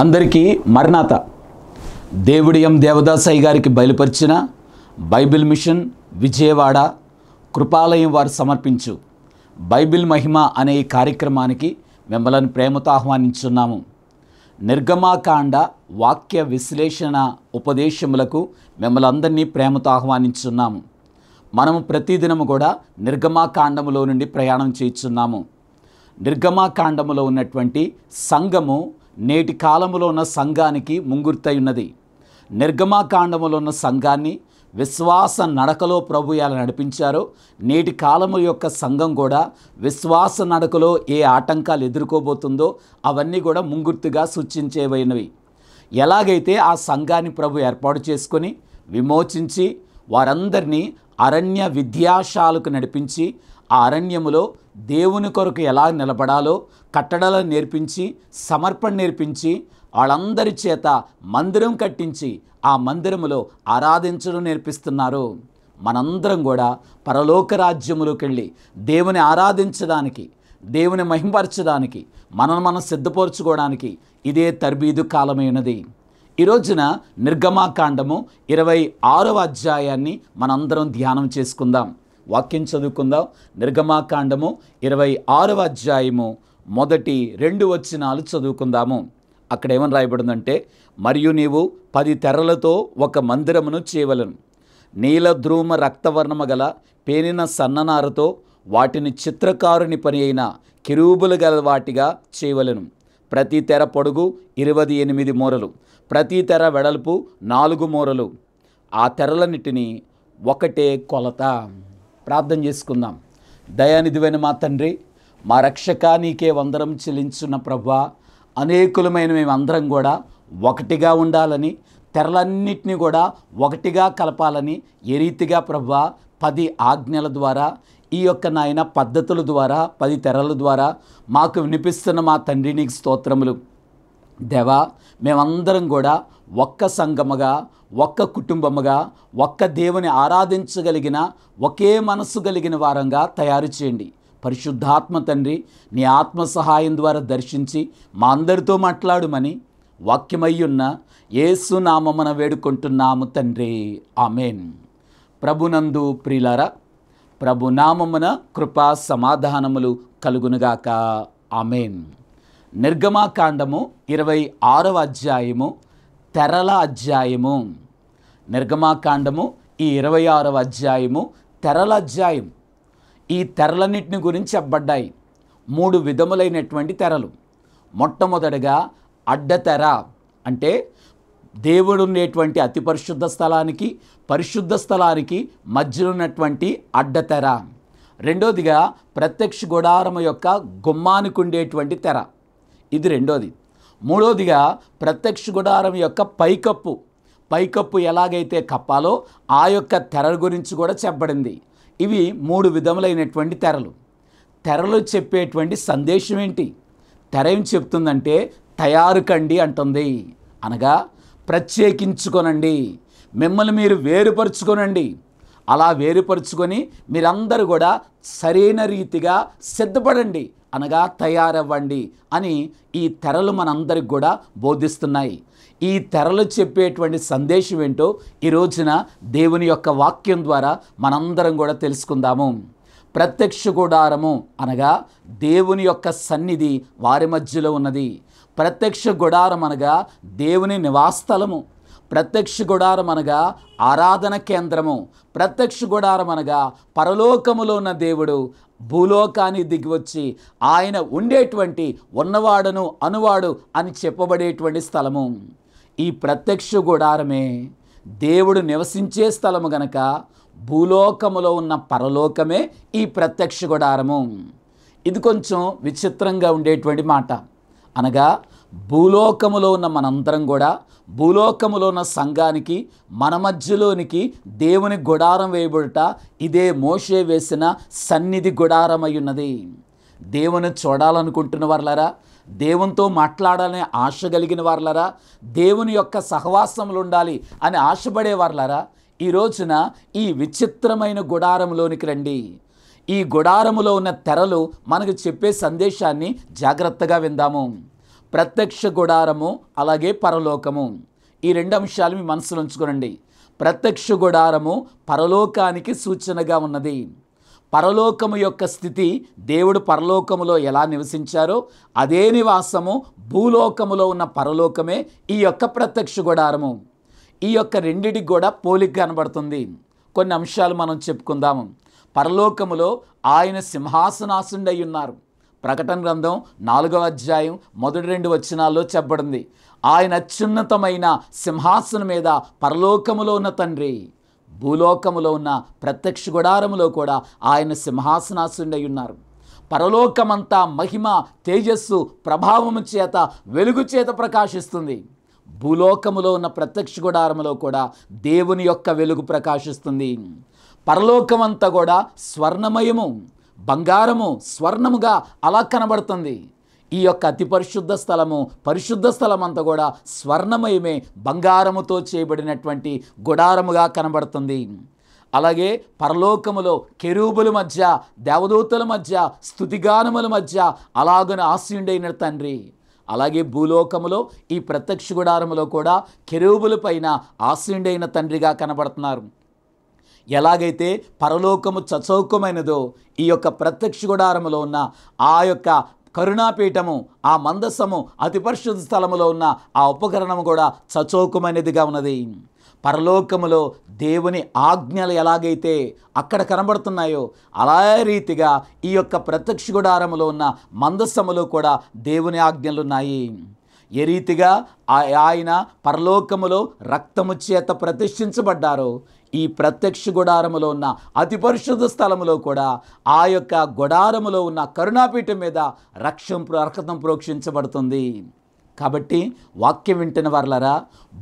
అందరికీ మరణాత దేవుడియం దేవదాసయ్య గారికి బయలుపరిచిన బైబిల్ మిషన్ విజయవాడ కృపాలయం వారు సమర్పించు బైబిల్ మహిమ అనే ఈ కార్యక్రమానికి మిమ్మల్ని ప్రేమతో ఆహ్వానించున్నాము నిర్గమాకాండ వాక్య విశ్లేషణ ఉపదేశములకు మిమ్మల్ని ప్రేమతో ఆహ్వానించున్నాము మనము ప్రతిదినము కూడా నిర్గమాకాండములో నుండి ప్రయాణం చేస్తున్నాము నిర్గమాకాండములో ఉన్నటువంటి సంఘము నేటి కాలంలో ఉన్న సంఘానికి ముంగుర్తై ఉన్నది నిర్గమాకాండములో ఉన్న సంఘాన్ని విశ్వాస నడకలో ప్రభు ఎలా నడిపించారో నేటి కాలము యొక్క సంఘం కూడా విశ్వాస నడకలో ఏ ఆటంకాలు ఎదుర్కోబోతుందో అవన్నీ కూడా ముంగుర్తుగా సూచించేవైనవి ఎలాగైతే ఆ సంఘాన్ని ప్రభు ఏర్పాటు చేసుకొని విమోచించి వారందరినీ అరణ్య విద్యాశాలకు నడిపించి ఆ అరణ్యములో దేవుని కొరకు ఎలా నిలబడాలో కట్టడాలను నేర్పించి సమర్పణ నేర్పించి వాళ్ళందరి చేత మందిరం కట్టించి ఆ మందిరములో ఆరాధించడం నేర్పిస్తున్నారు మనందరం కూడా పరలోక రాజ్యములోకి వెళ్ళి దేవుని ఆరాధించడానికి దేవుని మహింపరచడానికి మనను మనం సిద్ధపరచుకోవడానికి ఇదే తర్బీదు కాలమైనది ఈ రోజున నిర్గమాకాండము ఇరవై ఆరవ అధ్యాయాన్ని మనందరం ధ్యానం చేసుకుందాం వాక్యం చదువుకుందాం నిర్గమాకాండము ఇరవై ఆరవ అధ్యాయము మొదటి రెండు వచ్చినాలు చదువుకుందాము అక్కడ ఏమని రాయబడిందంటే మరియు నీవు పది తెరలతో ఒక మందిరమును చేయవలను నీలధ్రూమ రక్తవర్ణము గల పేనిన సన్ననారతో వాటిని చిత్రకారుని పని అయిన కిరూబులు గల వాటిగా చేయవలను ప్రతి తెర పొడుగు ఇరవది ఎనిమిది మూరలు ప్రతి తెర వెడల్పు నాలుగు మూరలు ఆ తెరలన్నిటినీ ఒకటే కొలత ప్రార్థన చేసుకుందాం దయానిధివైన మా తండ్రి మా రక్షక నీకే వందరం చెల్లించున్న ప్రభా అనేకులమైన మేమందరం కూడా ఒకటిగా ఉండాలని తెరలన్నింటినీ కూడా ఒకటిగా కలపాలని ఏ రీతిగా ప్రభా పది ఆజ్ఞల ద్వారా ఈ యొక్క నాయన పద్ధతుల ద్వారా పది తెరల ద్వారా మాకు వినిపిస్తున్న మా తండ్రి నీకు స్తోత్రములు దేవా మేమందరం కూడా ఒక్క సంగముగా ఒక్క కుటుంబముగా ఒక్క దేవుని ఆరాధించగలిగిన ఒకే మనస్సు కలిగిన వారంగా తయారు చేయండి పరిశుద్ధాత్మ తండ్రి నీ ఆత్మ సహాయం ద్వారా దర్శించి మా అందరితో మాట్లాడుమని వాక్యమయ్యున్న ఏసునామమున వేడుకుంటున్నాము తండ్రి ఆమెన్ ప్రభునందు ప్రిలారా ప్రభునామమున కృపా సమాధానములు కలుగునుగాక ఆమెన్ నిర్గమాకాండము ఇరవై ఆరవ అధ్యాయము తెరల అధ్యాయము నిర్గమాకాండము ఈ ఇరవై ఆరవ అధ్యాయము తెరల అధ్యాయం ఈ తెరలన్నింటిని గురించి చెప్పబడ్డాయి మూడు విధములైనటువంటి తెరలు మొట్టమొదటిగా అడ్డతెర అంటే దేవుడు ఉండేటువంటి అతి పరిశుద్ధ స్థలానికి పరిశుద్ధ స్థలానికి మధ్యలో ఉన్నటువంటి అడ్డతెర రెండోదిగా ప్రత్యక్ష గుడారము యొక్క గుమ్మానికి ఉండేటువంటి తెర ఇది రెండోది మూడోదిగా ప్రత్యక్ష గుడారం యొక్క పైకప్పు పైకప్పు ఎలాగైతే కప్పాలో ఆ యొక్క తెరల గురించి కూడా చెప్పబడింది ఇవి మూడు విధములైనటువంటి తెరలు తెరలు చెప్పేటువంటి సందేశం ఏంటి తెర ఏం చెప్తుందంటే తయారు కండి అంటుంది అనగా ప్రత్యేకించుకొనండి మిమ్మల్ని మీరు వేరుపరుచుకొనండి అలా వేరుపరుచుకొని మీరందరూ కూడా సరైన రీతిగా సిద్ధపడండి అనగా తయారవ్వండి అని ఈ తెరలు మనందరికి కూడా బోధిస్తున్నాయి ఈ తెరలు చెప్పేటువంటి సందేశం ఏంటో ఈ రోజున దేవుని యొక్క వాక్యం ద్వారా మనందరం కూడా తెలుసుకుందాము ప్రత్యక్ష గుడారము అనగా దేవుని యొక్క సన్నిధి వారి మధ్యలో ఉన్నది ప్రత్యక్ష గుడారం అనగా దేవుని నివాస్థలము ప్రత్యక్ష గుడారం అనగా ఆరాధన కేంద్రము ప్రత్యక్ష గుడారం అనగా పరలోకములో ఉన్న దేవుడు భూలోకానికి దిగివచ్చి ఆయన ఉండేటువంటి ఉన్నవాడను అనువాడు అని చెప్పబడేటువంటి స్థలము ఈ ప్రత్యక్ష గుడారమే దేవుడు నివసించే స్థలము గనక భూలోకములో ఉన్న పరలోకమే ఈ ప్రత్యక్ష గుడారము ఇది కొంచెం విచిత్రంగా ఉండేటువంటి మాట అనగా భూలోకములో ఉన్న మనందరం కూడా భూలోకములో ఉన్న సంఘానికి మన మధ్యలోనికి దేవుని గుడారం వేయబడుట ఇదే మోషే వేసిన సన్నిధి గుడారం అయ్యున్నది దేవుని చూడాలనుకుంటున్న వాళ్ళరా దేవునితో మాట్లాడాలనే ఆశ కలిగిన వాళ్ళరా దేవుని యొక్క సహవాసములు ఉండాలి అని ఆశపడే వాళ్ళరా ఈ రోజున ఈ విచిత్రమైన గుడారంలోనికి రండి ఈ గుడారములో ఉన్న తెరలు మనకు చెప్పే సందేశాన్ని జాగ్రత్తగా విందాము ప్రత్యక్ష గుడారము అలాగే పరలోకము ఈ రెండు అంశాలు మీ మనసులో ఉంచుకోనండి ప్రత్యక్ష గుడారము పరలోకానికి సూచనగా ఉన్నది పరలోకము యొక్క స్థితి దేవుడు పరలోకములో ఎలా నివసించారో అదే నివాసము భూలోకములో ఉన్న పరలోకమే ఈ యొక్క ప్రత్యక్ష గుడారము ఈ యొక్క రెండిటికి కూడా పోలిక కనబడుతుంది కొన్ని అంశాలు మనం చెప్పుకుందాము పరలోకములో ఆయన సింహాసనాసుండై ఉన్నారు ప్రకటన గ్రంథం నాలుగవ అధ్యాయం మొదటి రెండు వచనాల్లో చెప్పబడింది ఆయన అత్యున్నతమైన సింహాసనం మీద పరలోకములో ఉన్న తండ్రి భూలోకములో ఉన్న ప్రత్యక్ష గుడారములో కూడా ఆయన సింహాసనాసుండై ఉన్నారు పరలోకమంతా మహిమ తేజస్సు ప్రభావము చేత వెలుగు చేత ప్రకాశిస్తుంది భూలోకములో ఉన్న ప్రత్యక్ష గుడారములో కూడా దేవుని యొక్క వెలుగు ప్రకాశిస్తుంది పరలోకమంతా కూడా స్వర్ణమయము బంగారము స్వర్ణముగా అలా కనబడుతుంది ఈ యొక్క అతి పరిశుద్ధ స్థలము పరిశుద్ధ స్థలం అంతా కూడా స్వర్ణమయమే బంగారముతో చేయబడినటువంటి గుడారముగా కనబడుతుంది అలాగే పరలోకములో కెరూబుల మధ్య దేవదూతల మధ్య స్థుతిగానముల మధ్య అలాగని ఆశయుండైన తండ్రి అలాగే భూలోకములో ఈ ప్రత్యక్ష గుడారములో కూడా కెరూబుల పైన ఆశయుండైన తండ్రిగా కనబడుతున్నారు ఎలాగైతే పరలోకము చచౌకమైనదో ఈ యొక్క ప్రత్యక్ష గుడారములో ఉన్న ఆ యొక్క కరుణాపీఠము ఆ మందస్సము అతి పరిశుద్ధ స్థలములో ఉన్న ఆ ఉపకరణము కూడా చచోకమైనదిగా ఉన్నది పరలోకములో దేవుని ఆజ్ఞలు ఎలాగైతే అక్కడ కనబడుతున్నాయో అలా రీతిగా ఈ యొక్క ప్రత్యక్ష గుడారములో ఉన్న మందస్సములో కూడా దేవుని ఆజ్ఞలు ఉన్నాయి ఏ రీతిగా ఆయన పరలోకములో రక్తము చేత ప్రతిష్ఠించబడ్డారో ఈ ప్రత్యక్ష గుడారములో ఉన్న అతి పరిశుద్ధ స్థలములో కూడా ఆ యొక్క గుడారములో ఉన్న కరుణాపీఠం మీద రక్షం అర్హతం ప్రోక్షించబడుతుంది కాబట్టి వాక్యం వింటున్న వర్లరా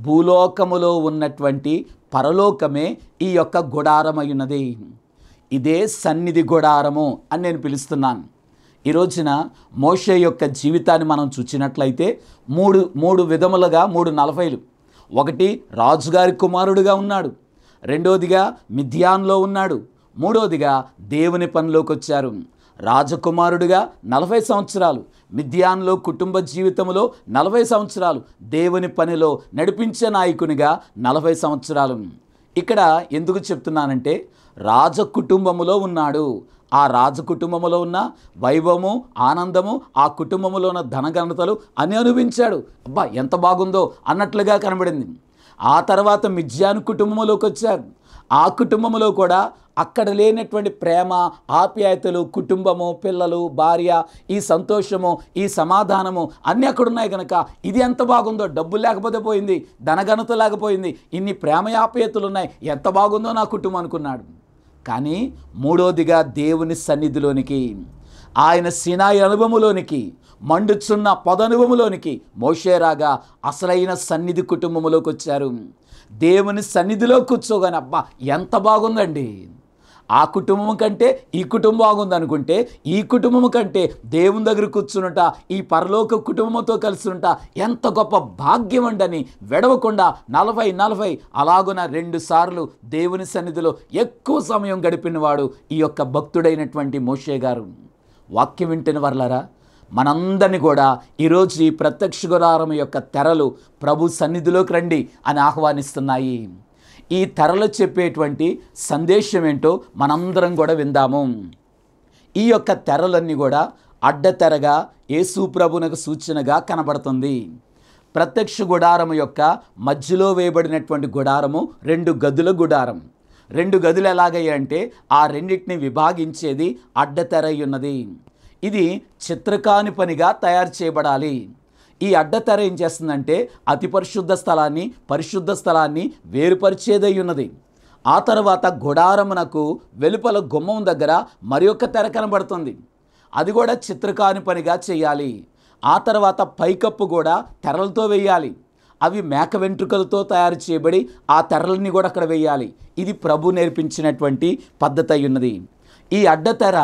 భూలోకములో ఉన్నటువంటి పరలోకమే ఈ యొక్క గుడారమైనది ఇదే సన్నిధి గుడారము అని నేను పిలుస్తున్నాను ఈ రోజున మోషే యొక్క జీవితాన్ని మనం చూచినట్లయితే మూడు మూడు విధములుగా మూడు నలభైలు ఒకటి రాజుగారి కుమారుడుగా ఉన్నాడు రెండోదిగా మిథ్యాన్లో ఉన్నాడు మూడోదిగా దేవుని పనిలోకి వచ్చారు రాజకుమారుడిగా నలభై సంవత్సరాలు మిథ్యాన్లో కుటుంబ జీవితంలో నలభై సంవత్సరాలు దేవుని పనిలో నడిపించే నాయకునిగా నలభై సంవత్సరాలు ఇక్కడ ఎందుకు చెప్తున్నానంటే రాజ కుటుంబములో ఉన్నాడు ఆ రాజ కుటుంబములో ఉన్న వైభవము ఆనందము ఆ కుటుంబంలో ఉన్న ధనఘనతలు అని అనుభవించాడు అబ్బా ఎంత బాగుందో అన్నట్లుగా కనబడింది ఆ తర్వాత మిజ్యాన్ కుటుంబంలోకి వచ్చారు ఆ కుటుంబంలో కూడా అక్కడ లేనటువంటి ప్రేమ ఆప్యాయతలు కుటుంబము పిల్లలు భార్య ఈ సంతోషము ఈ సమాధానము అన్నీ అక్కడ ఉన్నాయి కనుక ఇది ఎంత బాగుందో డబ్బు లేకపోతే పోయింది ధనఘనత లేకపోయింది ఇన్ని ప్రేమ ఆప్యాయతలు ఉన్నాయి ఎంత బాగుందో నా కుటుంబం అనుకున్నాడు కానీ మూడోదిగా దేవుని సన్నిధిలోనికి ఆయన సినాయి అనుభవంలోనికి మండుచున్న పదనుభములోనికి మోషేరాగా అసలైన సన్నిధి కుటుంబంలోకి వచ్చారు దేవుని సన్నిధిలో కూర్చోగాని అబ్బా ఎంత బాగుందండి ఆ కుటుంబం కంటే ఈ కుటుంబం బాగుంది అనుకుంటే ఈ కుటుంబం కంటే దేవుని దగ్గర కూర్చునుట ఈ పరలోక కుటుంబంతో కలిసి ఎంత గొప్ప భాగ్యం అండని వెడవకుండా నలభై నలభై అలాగున రెండు సార్లు దేవుని సన్నిధిలో ఎక్కువ సమయం గడిపినవాడు ఈ యొక్క భక్తుడైనటువంటి మోషే గారు వాక్యం వింటిన వర్లరా మనందరినీ కూడా ఈరోజు ఈ ప్రత్యక్ష గురారం యొక్క తెరలు ప్రభు సన్నిధిలోకి రండి అని ఆహ్వానిస్తున్నాయి ఈ తెరలు చెప్పేటువంటి సందేశం ఏంటో మనందరం కూడా విందాము ఈ యొక్క తెరలన్నీ కూడా అడ్డతెరగా యేసు ప్రభునకు సూచనగా కనబడుతుంది ప్రత్యక్ష గుడారము యొక్క మధ్యలో వేయబడినటువంటి గుడారము రెండు గదుల గుడారం రెండు గదులు ఎలాగయ్యాయంటే ఆ రెండింటిని విభాగించేది అడ్డతెరై ఉన్నది ఇది చిత్రకాని పనిగా తయారు చేయబడాలి ఈ అడ్డతెర ఏం చేస్తుందంటే అతి పరిశుద్ధ స్థలాన్ని పరిశుద్ధ స్థలాన్ని వేరుపరిచేదై ఉన్నది ఆ తర్వాత గుడారమునకు వెలుపల గుమ్మం దగ్గర మరి ఒక తెర కనబడుతుంది అది కూడా చిత్రకాని పనిగా చేయాలి ఆ తర్వాత పైకప్పు కూడా తెరలతో వేయాలి అవి మేక వెంట్రుకలతో తయారు చేయబడి ఆ తెరలని కూడా అక్కడ వేయాలి ఇది ప్రభు నేర్పించినటువంటి పద్ధతి ఉన్నది ఈ అడ్డతెర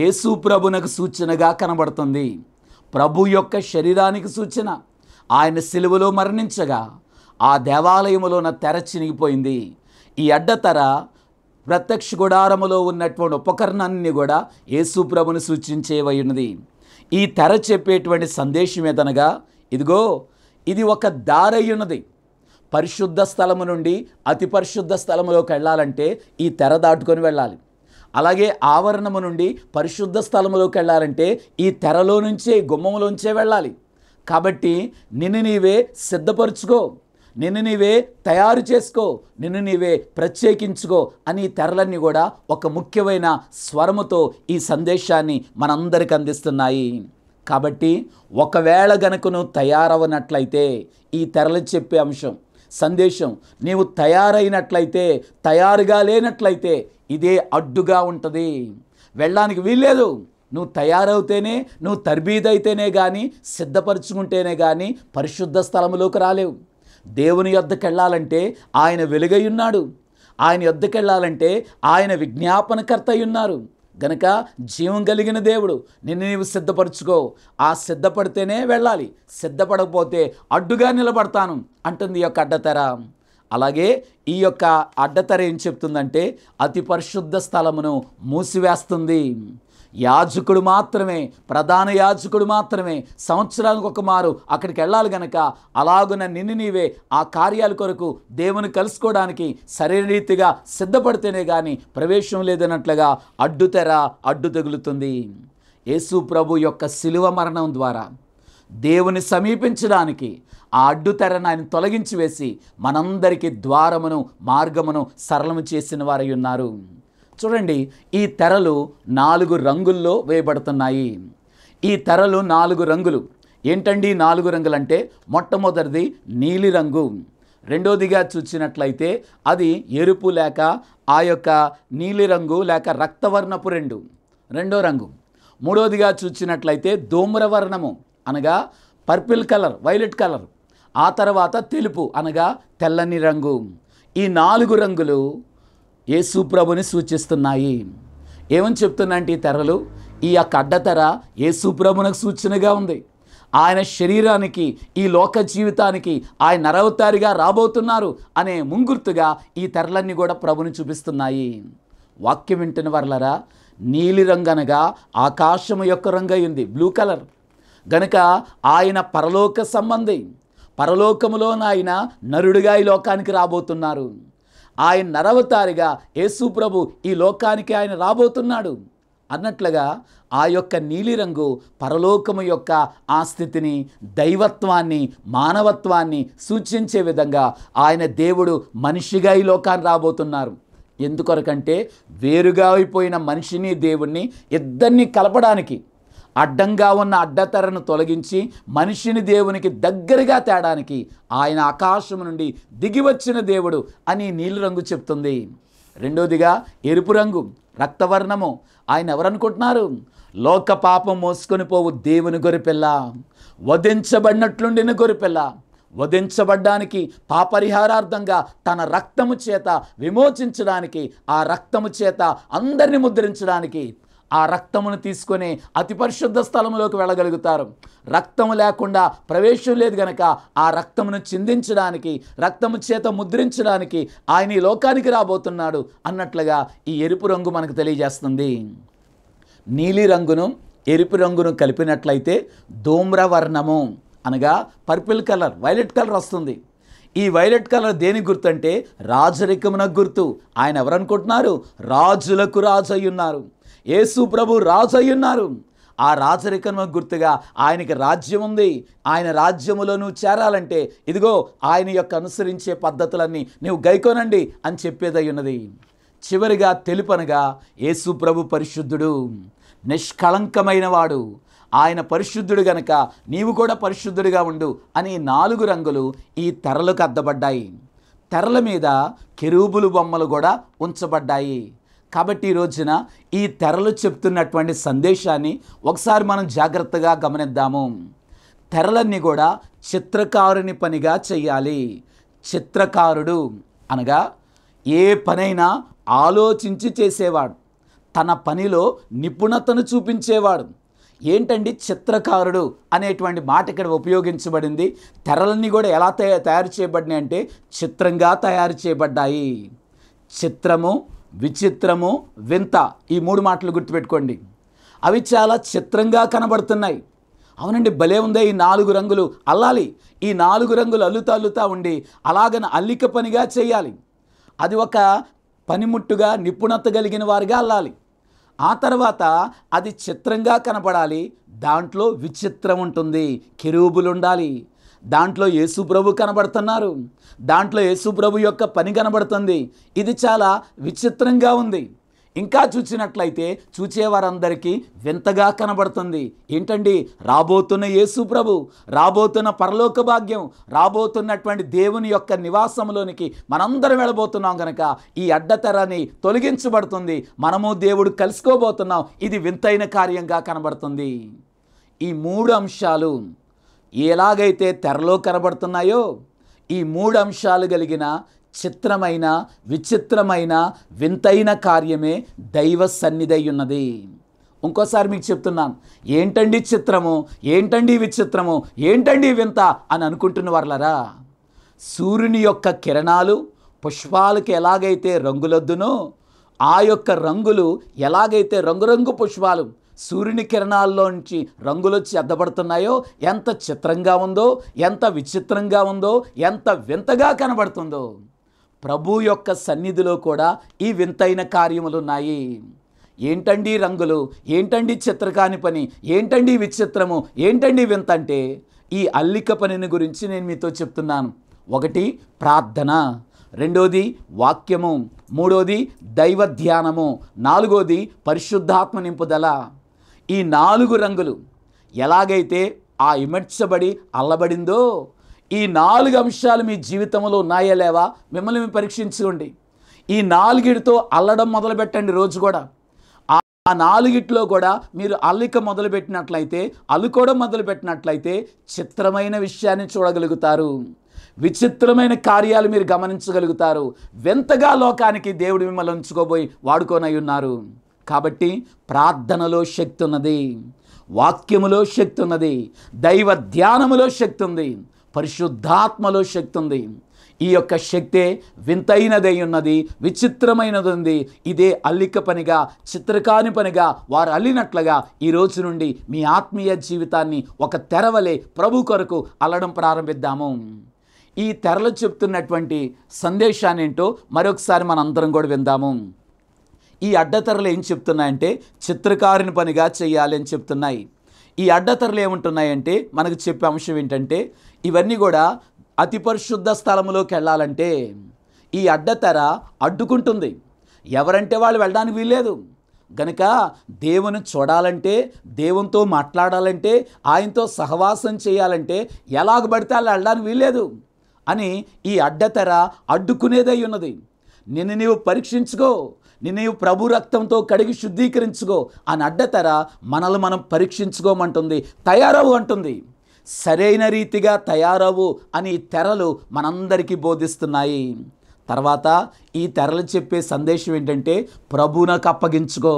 యేసు ప్రభునకు సూచనగా కనబడుతుంది ప్రభు యొక్క శరీరానికి సూచన ఆయన సిలువలో మరణించగా ఆ దేవాలయములో నా తెర చినిగిపోయింది ఈ అడ్డతెర ప్రత్యక్ష గుడారములో ఉన్నటువంటి ఉపకరణాన్ని కూడా యేసు ప్రభును సూచించేవై ఉన్నది ఈ తెర చెప్పేటువంటి సందేశం ఏదనగా ఇదిగో ఇది ఒక దారయ్యున్నది పరిశుద్ధ స్థలము నుండి అతి పరిశుద్ధ స్థలములోకి వెళ్ళాలంటే ఈ తెర దాటుకొని వెళ్ళాలి అలాగే ఆవరణము నుండి పరిశుద్ధ స్థలములోకి వెళ్ళాలంటే ఈ తెరలో నుంచే గుమ్మంలోంచే వెళ్ళాలి కాబట్టి నిన్ను నీవే సిద్ధపరుచుకో నిన్ను నీవే తయారు చేసుకో నిన్ను నీవే ప్రత్యేకించుకో అని తెరలన్నీ కూడా ఒక ముఖ్యమైన స్వరముతో ఈ సందేశాన్ని మనందరికి అందిస్తున్నాయి కాబట్టి ఒకవేళ గనుకను తయారవనట్లయితే ఈ తెరలు చెప్పే అంశం సందేశం నీవు తయారైనట్లయితే తయారుగా లేనట్లయితే ఇదే అడ్డుగా ఉంటుంది వెళ్ళడానికి వీల్లేదు నువ్వు తయారవుతేనే నువ్వు తర్బీదైతేనే కానీ సిద్ధపరుచుకుంటేనే కానీ పరిశుద్ధ స్థలంలోకి రాలేవు దేవుని యొద్దకు వెళ్ళాలంటే ఆయన వెలుగై ఉన్నాడు ఆయన యొద్దకు వెళ్ళాలంటే ఆయన విజ్ఞాపనకర్త ఉన్నారు గనక జీవం కలిగిన దేవుడు నిన్ను నీవు సిద్ధపరచుకో ఆ సిద్ధపడితేనే వెళ్ళాలి సిద్ధపడకపోతే అడ్డుగా నిలబడతాను అంటుంది యొక్క అడ్డతెర అలాగే ఈ యొక్క అడ్డతర ఏం చెప్తుందంటే అతి పరిశుద్ధ స్థలమును మూసివేస్తుంది యాజకుడు మాత్రమే ప్రధాన యాజకుడు మాత్రమే సంవత్సరానికి ఒక మారు అక్కడికి వెళ్ళాలి గనక అలాగున నిన్ను నీవే ఆ కార్యాల కొరకు దేవుని కలుసుకోవడానికి సరైన రీతిగా సిద్ధపడితేనే కానీ ప్రవేశం లేదన్నట్లుగా అడ్డుతెర అడ్డు తగులుతుంది యేసు ప్రభు యొక్క శిలువ మరణం ద్వారా దేవుని సమీపించడానికి ఆ అడ్డుతెరను ఆయన తొలగించి వేసి మనందరికీ ద్వారమును మార్గమును సరళము చేసిన వారై ఉన్నారు చూడండి ఈ తెరలు నాలుగు రంగుల్లో వేయబడుతున్నాయి ఈ తెరలు నాలుగు రంగులు ఏంటండి నాలుగు రంగులంటే మొట్టమొదటిది నీలిరంగు రెండోదిగా చూసినట్లయితే అది ఎరుపు లేక ఆ యొక్క నీలిరంగు లేక రక్తవర్ణపు రెండు రెండో రంగు మూడోదిగా చూసినట్లయితే ధూమ్రవర్ణము అనగా పర్పిల్ కలర్ వైలెట్ కలర్ ఆ తర్వాత తెలుపు అనగా తెల్లని రంగు ఈ నాలుగు రంగులు యేసు ప్రభుని సూచిస్తున్నాయి ఏమని చెప్తున్నంటే ఈ తెరలు ఈ యొక్క అడ్డతెర యేసు ప్రభునకు సూచనగా ఉంది ఆయన శరీరానికి ఈ లోక జీవితానికి ఆయన నరవతారిగా రాబోతున్నారు అనే ముంగుర్తుగా ఈ తెరలన్నీ కూడా ప్రభుని చూపిస్తున్నాయి వాక్యం వింటున్న వర్లరా రంగు అనగా ఆకాశము యొక్క రంగు అయింది బ్లూ కలర్ గనుక ఆయన పరలోక సంబంధి పరలోకములో ఆయన నరుడుగా ఈ లోకానికి రాబోతున్నారు ఆయన నరవతారిగా యేసు ప్రభు ఈ లోకానికి ఆయన రాబోతున్నాడు అన్నట్లుగా ఆ యొక్క నీలిరంగు పరలోకము యొక్క ఆ స్థితిని దైవత్వాన్ని మానవత్వాన్ని సూచించే విధంగా ఆయన దేవుడు మనిషిగా ఈ లోకాన్ని రాబోతున్నారు ఎందుకొరకంటే వేరుగా అయిపోయిన మనిషిని దేవుణ్ణి ఇద్దరిని కలపడానికి అడ్డంగా ఉన్న అడ్డతరను తొలగించి మనిషిని దేవునికి దగ్గరగా తేడానికి ఆయన ఆకాశం నుండి దిగివచ్చిన దేవుడు అని నీలి రంగు చెప్తుంది రెండోదిగా ఎరుపు రంగు రక్తవర్ణము ఆయన ఎవరనుకుంటున్నారు లోక పాపం మోసుకొని పోవు దేవుని గొరిపెల్ల వధించబడినట్లుండిన గొరిపెల్ల వధించబడ్డానికి పాపరిహారార్థంగా తన రక్తము చేత విమోచించడానికి ఆ రక్తము చేత అందరిని ముద్రించడానికి ఆ రక్తమును తీసుకొని అతి పరిశుద్ధ స్థలంలోకి వెళ్ళగలుగుతారు రక్తము లేకుండా ప్రవేశం లేదు గనక ఆ రక్తమును చిందించడానికి రక్తము చేత ముద్రించడానికి ఆయన ఈ లోకానికి రాబోతున్నాడు అన్నట్లుగా ఈ ఎరుపు రంగు మనకు తెలియజేస్తుంది నీలి రంగును ఎరుపు రంగును కలిపినట్లయితే ధూమ్రవర్ణము అనగా పర్పుల్ కలర్ వైలెట్ కలర్ వస్తుంది ఈ వైలెట్ కలర్ దేని గుర్తు అంటే రాజరికమునకు గుర్తు ఆయన ఎవరనుకుంటున్నారు రాజులకు రాజు అయ్యున్నారు యేసు ప్రభు రాజు అయ్యున్నారు ఆ రాచరికము గుర్తుగా ఆయనకి రాజ్యం ఉంది ఆయన రాజ్యములో నువ్వు చేరాలంటే ఇదిగో ఆయన యొక్క అనుసరించే పద్ధతులన్నీ నువ్వు గైకోనండి అని చెప్పేదై ఉన్నది చివరిగా తెలుపనగా యేసు ప్రభు పరిశుద్ధుడు నిష్కళంకమైన వాడు ఆయన పరిశుద్ధుడు గనక నీవు కూడా పరిశుద్ధుడిగా ఉండు అని నాలుగు రంగులు ఈ తెరలకు అద్దబడ్డాయి తెరల మీద కెరూబులు బొమ్మలు కూడా ఉంచబడ్డాయి కాబట్టి ఈ రోజున ఈ తెరలు చెప్తున్నటువంటి సందేశాన్ని ఒకసారి మనం జాగ్రత్తగా గమనిద్దాము తెరలన్నీ కూడా చిత్రకారుని పనిగా చేయాలి చిత్రకారుడు అనగా ఏ పనైనా ఆలోచించి చేసేవాడు తన పనిలో నిపుణతను చూపించేవాడు ఏంటండి చిత్రకారుడు అనేటువంటి మాట ఇక్కడ ఉపయోగించబడింది తెరలన్నీ కూడా ఎలా తయారు చేయబడినాయి అంటే చిత్రంగా తయారు చేయబడ్డాయి చిత్రము విచిత్రము వింత ఈ మూడు మాటలు గుర్తుపెట్టుకోండి అవి చాలా చిత్రంగా కనబడుతున్నాయి అవునండి భలే ఉందే ఈ నాలుగు రంగులు అల్లాలి ఈ నాలుగు రంగులు అల్లుతా అల్లుతా ఉండి అలాగన అల్లిక పనిగా చేయాలి అది ఒక పనిముట్టుగా నిపుణత కలిగిన వారిగా అల్లాలి ఆ తర్వాత అది చిత్రంగా కనపడాలి దాంట్లో విచిత్రం ఉంటుంది కిరూబులు ఉండాలి దాంట్లో యేసుప్రభు కనబడుతున్నారు దాంట్లో యేసుప్రభు యొక్క పని కనబడుతుంది ఇది చాలా విచిత్రంగా ఉంది ఇంకా చూచినట్లయితే చూచేవారందరికీ వింతగా కనబడుతుంది ఏంటండి రాబోతున్న యేసు ప్రభు రాబోతున్న పరలోక భాగ్యం రాబోతున్నటువంటి దేవుని యొక్క నివాసంలోనికి మనందరం వెళ్ళబోతున్నాం కనుక ఈ అడ్డతెరని తొలగించబడుతుంది మనము దేవుడు కలుసుకోబోతున్నాం ఇది వింతైన కార్యంగా కనబడుతుంది ఈ మూడు అంశాలు ఎలాగైతే తెరలో కనబడుతున్నాయో ఈ మూడు అంశాలు కలిగిన చిత్రమైన విచిత్రమైన వింతైన కార్యమే దైవ సన్నిధి ఉన్నది ఇంకోసారి మీకు చెప్తున్నాను ఏంటండి చిత్రము ఏంటండి విచిత్రము ఏంటండి వింత అని అనుకుంటున్న వాళ్ళరా సూర్యుని యొక్క కిరణాలు పుష్పాలకు ఎలాగైతే రంగులొద్దునో ఆ యొక్క రంగులు ఎలాగైతే రంగురంగు పుష్పాలు సూర్యుని కిరణాల్లోంచి రంగులు అద్దపడుతున్నాయో ఎంత చిత్రంగా ఉందో ఎంత విచిత్రంగా ఉందో ఎంత వింతగా కనబడుతుందో ప్రభు యొక్క సన్నిధిలో కూడా ఈ వింతైన కార్యములున్నాయి ఏంటండి రంగులు ఏంటండి చిత్రకాని పని ఏంటండి విచిత్రము ఏంటండి వింత అంటే ఈ అల్లిక పనిని గురించి నేను మీతో చెప్తున్నాను ఒకటి ప్రార్థన రెండోది వాక్యము మూడోది దైవ ధ్యానము నాలుగోది పరిశుద్ధాత్మ నింపుదల ఈ నాలుగు రంగులు ఎలాగైతే ఆ ఇమర్చబడి అల్లబడిందో ఈ నాలుగు అంశాలు మీ జీవితంలో ఉన్నాయా లేవా మిమ్మల్ని మేము పరీక్షించుకోండి ఈ నాలుగిటితో అల్లడం మొదలుపెట్టండి రోజు కూడా ఆ నాలుగిట్లో కూడా మీరు అల్లిక మొదలుపెట్టినట్లయితే అల్లుకోవడం మొదలుపెట్టినట్లయితే చిత్రమైన విషయాన్ని చూడగలుగుతారు విచిత్రమైన కార్యాలు మీరు గమనించగలుగుతారు వింతగా లోకానికి దేవుడు మిమ్మల్ని ఉంచుకోబోయి వాడుకోనై ఉన్నారు కాబట్టి ప్రార్థనలో శక్తి ఉన్నది వాక్యములో శక్తి ఉన్నది దైవ ధ్యానములో శక్తి ఉంది పరిశుద్ధాత్మలో శక్తి ఉంది ఈ యొక్క శక్తే వింతైనదై ఉన్నది విచిత్రమైనది ఉంది ఇదే అల్లిక పనిగా చిత్రకాని పనిగా వారు అల్లినట్లుగా ఈ రోజు నుండి మీ ఆత్మీయ జీవితాన్ని ఒక తెరవలే ప్రభు కొరకు అల్లడం ప్రారంభిద్దాము ఈ తెరలు చెప్తున్నటువంటి సందేశాన్ని ఏంటో మరొకసారి మనందరం కూడా విందాము ఈ అడ్డతరలు ఏం చెప్తున్నాయంటే చిత్రకారుని పనిగా చేయాలి అని చెప్తున్నాయి ఈ అడ్డతరలు ఏముంటున్నాయంటే మనకు చెప్పే అంశం ఏంటంటే ఇవన్నీ కూడా అతి పరిశుద్ధ స్థలంలోకి వెళ్ళాలంటే ఈ అడ్డతెర అడ్డుకుంటుంది ఎవరంటే వాళ్ళు వెళ్ళడానికి వీల్లేదు గనక దేవుని చూడాలంటే దేవునితో మాట్లాడాలంటే ఆయనతో సహవాసం చేయాలంటే ఎలాగ పడితే అలా వెళ్ళడానికి వీల్లేదు అని ఈ అడ్డతెర అడ్డుకునేదై ఉన్నది నిన్ను నీవు పరీక్షించుకో నిన్ను ప్రభు రక్తంతో కడిగి శుద్ధీకరించుకో అని అడ్డతర మనల్ని మనం పరీక్షించుకోమంటుంది తయారవు అంటుంది సరైన రీతిగా తయారవు అని తెరలు మనందరికీ బోధిస్తున్నాయి తర్వాత ఈ తెరలు చెప్పే సందేశం ఏంటంటే ప్రభునకు అప్పగించుకో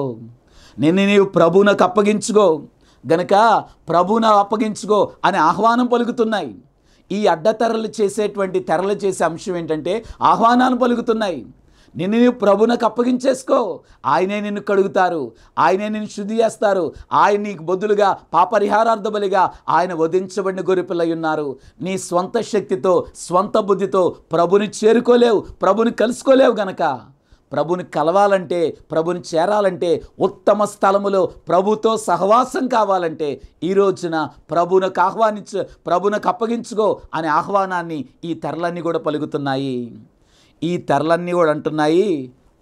నిన్ను నీవు ప్రభునకు అప్పగించుకో గనక ప్రభువున అప్పగించుకో అనే ఆహ్వానం పలుకుతున్నాయి ఈ అడ్డతెరలు చేసేటువంటి తెరలు చేసే అంశం ఏంటంటే ఆహ్వానాలు పలుకుతున్నాయి నిన్ను నీ ప్రభునకు అప్పగించేసుకో ఆయనే నిన్ను కడుగుతారు ఆయనే నిన్ను శుద్ధి చేస్తారు ఆయన నీకు బదులుగా పాపరిహారార్థ బలిగా ఆయన వధించబడిన గొరిపిల్లై ఉన్నారు నీ స్వంత శక్తితో స్వంత బుద్ధితో ప్రభుని చేరుకోలేవు ప్రభుని కలుసుకోలేవు గనక ప్రభుని కలవాలంటే ప్రభుని చేరాలంటే ఉత్తమ స్థలములో ప్రభుతో సహవాసం కావాలంటే ఈ రోజున ప్రభునకు ఆహ్వానించు ప్రభునకు అప్పగించుకో అనే ఆహ్వానాన్ని ఈ తెరలన్నీ కూడా పలుకుతున్నాయి ఈ తెరలన్నీ కూడా అంటున్నాయి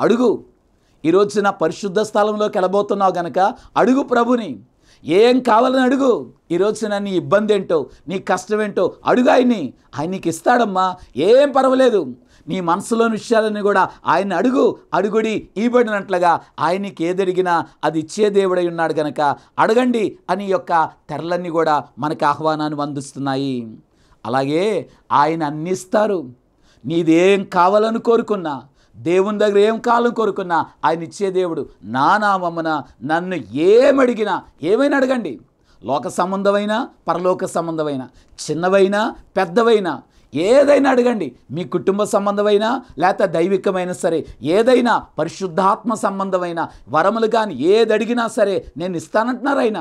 అడుగు ఈరోజు నా పరిశుద్ధ స్థలంలోకి వెళ్ళబోతున్నావు గనక అడుగు ప్రభుని ఏం కావాలని అడుగు ఈరోజు నా నీ ఇబ్బంది ఏంటో నీ కష్టం ఏంటో అడుగు ఆయన్ని ఆయన నీకు ఇస్తాడమ్మా ఏం పర్వాలేదు నీ మనసులోని విషయాలన్నీ కూడా ఆయన అడుగు అడుగుడి ఈబడినట్లుగా ఆయనకి ఏదడిగినా అది ఇచ్చే దేవుడై ఉన్నాడు గనక అడగండి అని యొక్క తెరలన్నీ కూడా మనకి ఆహ్వానాన్ని అందిస్తున్నాయి అలాగే ఆయన అన్నిస్తారు నీదేం కావాలని కోరుకున్నా దేవుని దగ్గర ఏం కావాలని కోరుకున్నా ఆయన ఇచ్చే దేవుడు నా నామమున నన్ను ఏమడిగినా ఏమైనా అడగండి లోక సంబంధమైన పరలోక సంబంధమైన చిన్నవైనా పెద్దవైనా ఏదైనా అడగండి మీ కుటుంబ సంబంధమైన లేకపోతే దైవికమైన సరే ఏదైనా పరిశుద్ధాత్మ సంబంధమైన వరములు కానీ ఏది అడిగినా సరే నేను ఇస్తానంటున్నారు ఆయన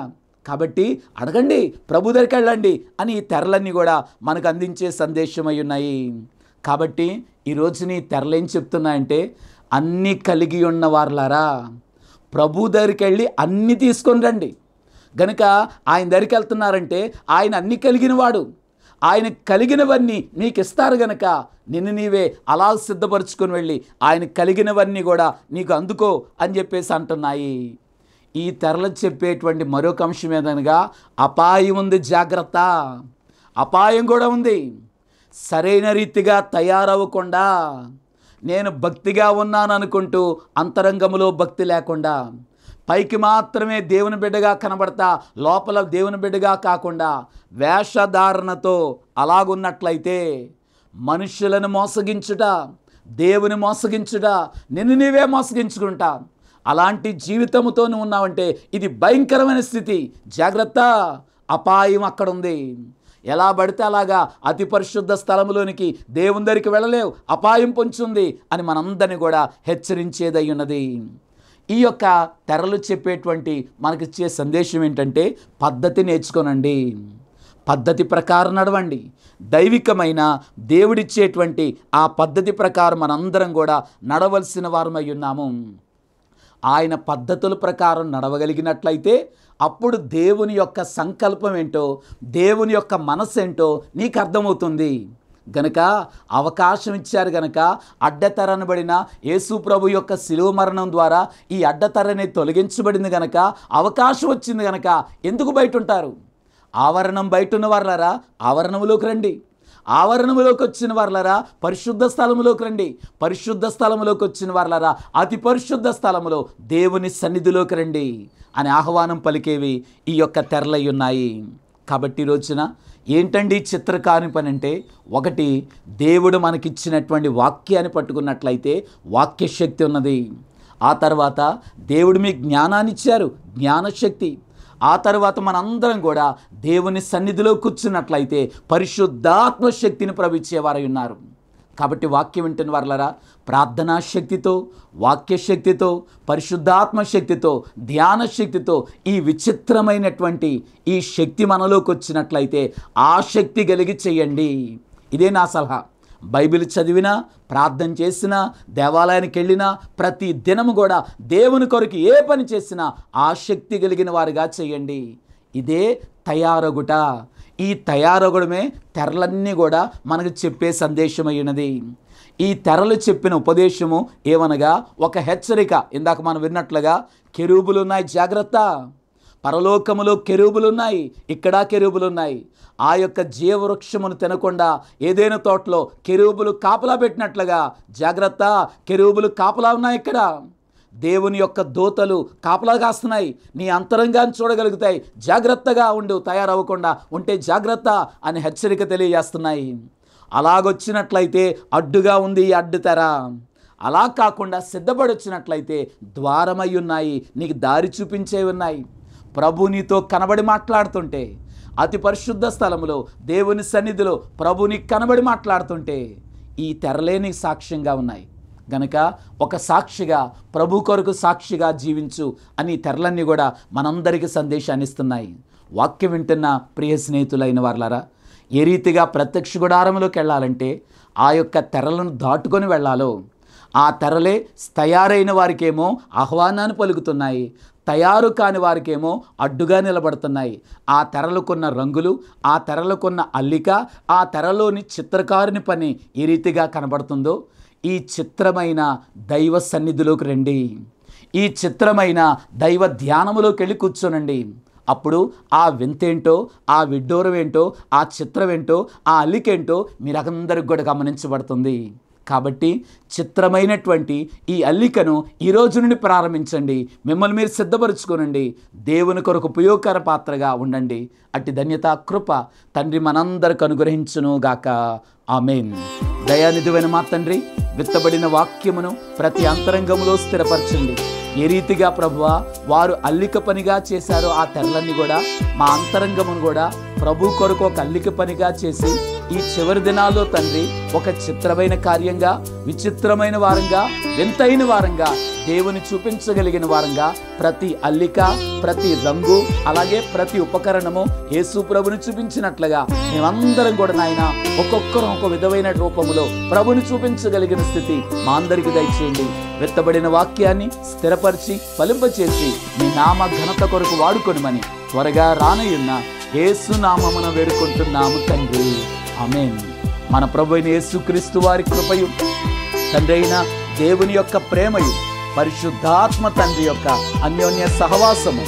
కాబట్టి అడగండి ప్రభు దగ్గరికి వెళ్ళండి అని ఈ తెరలన్నీ కూడా మనకు అందించే సందేశమై ఉన్నాయి కాబట్టి ఈరోజు నీ తెరలేం చెప్తున్నా అంటే అన్నీ కలిగి ఉన్న వారులారా ప్రభు దగ్గరికి వెళ్ళి అన్నీ తీసుకొని రండి గనుక ఆయన దగ్గరికి వెళ్తున్నారంటే ఆయన అన్నీ కలిగినవాడు ఆయన కలిగినవన్నీ నీకు ఇస్తారు గనక నిన్ను నీవే అలా సిద్ధపరచుకొని వెళ్ళి ఆయన కలిగినవన్నీ కూడా నీకు అందుకో అని చెప్పేసి అంటున్నాయి ఈ తెరలు చెప్పేటువంటి మరొక అంశం ఏదనగా అపాయం ఉంది జాగ్రత్త అపాయం కూడా ఉంది సరైన రీతిగా తయారవ్వకుండా నేను భక్తిగా ఉన్నాననుకుంటూ అంతరంగములో భక్తి లేకుండా పైకి మాత్రమే దేవుని బిడ్డగా కనబడతా లోపల దేవుని బిడ్డగా కాకుండా వేషధారణతో అలాగున్నట్లయితే మనుషులను మోసగించుట దేవుని మోసగించుట నిన్ను నీవే మోసగించుకుంటా అలాంటి జీవితంతో ఉన్నావంటే ఇది భయంకరమైన స్థితి జాగ్రత్త అపాయం అక్కడుంది ఎలా పడితే అలాగా అతి పరిశుద్ధ స్థలంలోనికి దేవుందరికి వెళ్ళలేవు అపాయం పొంచుంది అని మనందరినీ కూడా హెచ్చరించేదై ఉన్నది ఈ యొక్క తెరలు చెప్పేటువంటి మనకిచ్చే సందేశం ఏంటంటే పద్ధతి నేర్చుకోనండి పద్ధతి ప్రకారం నడవండి దైవికమైన దేవుడిచ్చేటువంటి ఆ పద్ధతి ప్రకారం మనందరం కూడా నడవలసిన వారమై ఉన్నాము ఆయన పద్ధతుల ప్రకారం నడవగలిగినట్లయితే అప్పుడు దేవుని యొక్క సంకల్పం ఏంటో దేవుని యొక్క మనసు ఏంటో నీకు అర్థమవుతుంది గనక అవకాశం ఇచ్చారు గనక అడ్డతరనబడిన యేసు ప్రభు యొక్క శిలువ మరణం ద్వారా ఈ అడ్డతరని తొలగించబడింది గనక అవకాశం వచ్చింది గనక ఎందుకు బయట ఉంటారు ఆవరణం బయట ఉన్న వాళ్ళారా ఆవరణంలోకి రండి ఆవరణములోకి వచ్చిన వర్లరా పరిశుద్ధ స్థలములోకి రండి పరిశుద్ధ స్థలములోకి వచ్చిన వర్లరా అతి పరిశుద్ధ స్థలములో దేవుని సన్నిధిలోకి రండి అనే ఆహ్వానం పలికేవి ఈ యొక్క తెరలై ఉన్నాయి కాబట్టి రోజున ఏంటండి చిత్రకాని పని అంటే ఒకటి దేవుడు మనకిచ్చినటువంటి వాక్యాన్ని పట్టుకున్నట్లయితే వాక్యశక్తి ఉన్నది ఆ తర్వాత దేవుడు మీ జ్ఞానాన్ని ఇచ్చారు జ్ఞానశక్తి ఆ తర్వాత మనందరం కూడా దేవుని సన్నిధిలో కూర్చున్నట్లయితే పరిశుద్ధాత్మ శక్తిని ప్రవిచ్చేవారై ఉన్నారు కాబట్టి వాక్యం వింటున్న వారులరా ప్రార్థనా శక్తితో వాక్య శక్తితో పరిశుద్ధాత్మ శక్తితో ధ్యాన శక్తితో ఈ విచిత్రమైనటువంటి ఈ శక్తి మనలోకి వచ్చినట్లయితే ఆ శక్తి కలిగి చేయండి ఇదే నా సలహా బైబిల్ చదివినా ప్రార్థన చేసినా దేవాలయానికి వెళ్ళినా ప్రతి దినము కూడా దేవుని కొరకు ఏ పని చేసినా ఆసక్తి కలిగిన వారిగా చేయండి ఇదే తయారగుట ఈ తయారగుడమే తెరలన్నీ కూడా మనకు చెప్పే సందేశమైనది ఈ తెరలు చెప్పిన ఉపదేశము ఏమనగా ఒక హెచ్చరిక ఇందాక మనం విన్నట్లుగా ఉన్నాయి జాగ్రత్త పరలోకములో కెరూబులున్నాయి ఇక్కడ కెరూబులున్నాయి ఆ యొక్క జీవవృక్షమును తినకుండా ఏదైనా తోటలో కెరూబులు కాపలా పెట్టినట్లుగా జాగ్రత్త కెరూబులు కాపలా ఉన్నాయి ఇక్కడ దేవుని యొక్క దూతలు కాపలా కాస్తున్నాయి నీ అంతరంగాన్ని చూడగలుగుతాయి జాగ్రత్తగా ఉండు తయారవ్వకుండా ఉంటే జాగ్రత్త అని హెచ్చరిక తెలియజేస్తున్నాయి అలాగొచ్చినట్లయితే అడ్డుగా ఉంది ఈ అడ్డుతెర అలా కాకుండా సిద్ధపడొచ్చినట్లయితే ద్వారమై ఉన్నాయి నీకు దారి చూపించేవి ఉన్నాయి ప్రభు నీతో కనబడి మాట్లాడుతుంటే అతి పరిశుద్ధ స్థలంలో దేవుని సన్నిధిలో ప్రభుని కనబడి మాట్లాడుతుంటే ఈ తెరలేని సాక్ష్యంగా ఉన్నాయి గనక ఒక సాక్షిగా ప్రభు కొరకు సాక్షిగా జీవించు అని తెరలన్నీ కూడా మనందరికీ సందేశాన్ని ఇస్తున్నాయి వాక్యం వింటున్న ప్రియ స్నేహితులైన వాళ్ళారా ఏ రీతిగా ప్రత్యక్ష గుడారంలోకి వెళ్ళాలంటే ఆ యొక్క తెరలను దాటుకొని వెళ్ళాలో ఆ తెరలే తయారైన వారికేమో ఆహ్వానాన్ని పలుకుతున్నాయి తయారు కాని వారికేమో అడ్డుగా నిలబడుతున్నాయి ఆ తెరలకున్న రంగులు ఆ తెరలకున్న అల్లిక ఆ తెరలోని చిత్రకారుని పని ఏ రీతిగా కనబడుతుందో ఈ చిత్రమైన దైవ సన్నిధిలోకి రండి ఈ చిత్రమైన దైవ ధ్యానములోకి వెళ్ళి కూర్చోనండి అప్పుడు ఆ వింతేంటో ఆ విడ్డూరం ఏంటో ఆ చిత్రం ఏంటో ఆ అల్లికేంటో మీరందరికి కూడా గమనించబడుతుంది కాబట్టి చిత్రమైనటువంటి ఈ అల్లికను ఈరోజు నుండి ప్రారంభించండి మిమ్మల్ని మీరు సిద్ధపరచుకోనండి దేవుని కొరకు ఉపయోగకర పాత్రగా ఉండండి అట్టి ధన్యత కృప తండ్రి మనందరికి అనుగ్రహించును గాక ఆమెన్ దయానిధువైన మా తండ్రి విత్తబడిన వాక్యమును ప్రతి అంతరంగంలో స్థిరపరచండి ఏ రీతిగా ప్రభు వారు అల్లిక పనిగా చేశారో ఆ తెరలన్నీ కూడా మా అంతరంగమును కూడా ప్రభు కొరకు ఒక అల్లిక పనిగా చేసి ఈ చివరి దినాల్లో తండ్రి ఒక చిత్రమైన కార్యంగా విచిత్రమైన వారంగా వింతైన వారంగా దేవుని చూపించగలిగిన వారంగా ప్రతి అల్లిక ప్రతి రంగు అలాగే ప్రతి ఉపకరణము యేసు ప్రభుని చూపించినట్లుగా మేమందరం కూడా నాయన ఒక్కొక్కరు ఒక విధమైన రూపములో ప్రభుని చూపించగలిగిన స్థితి మా అందరికీ దయచేయండి విత్తబడిన వాక్యాన్ని స్థిరపరిచి ఫలింపచేసి మీ నామ ఘనత కొరకు వాడుకొనుమని త్వరగా రానయ్యున్న నామమున వేడుకుంటున్నాము తండ్రి అమేన్ మన ప్రభు యేసుక్రీస్తు వారి కృపయు తండ్రి దేవుని యొక్క ప్రేమయు పరిశుద్ధాత్మ తండ్రి యొక్క అన్యోన్య సహవాసము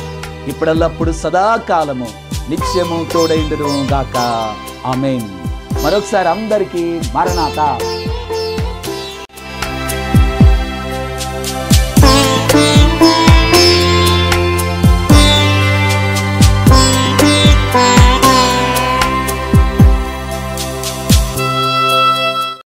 ఇప్పుడల్లప్పుడు సదాకాలము నిత్యము తోడైండును గాక ఆమెన్ మరొకసారి అందరికీ మరణాత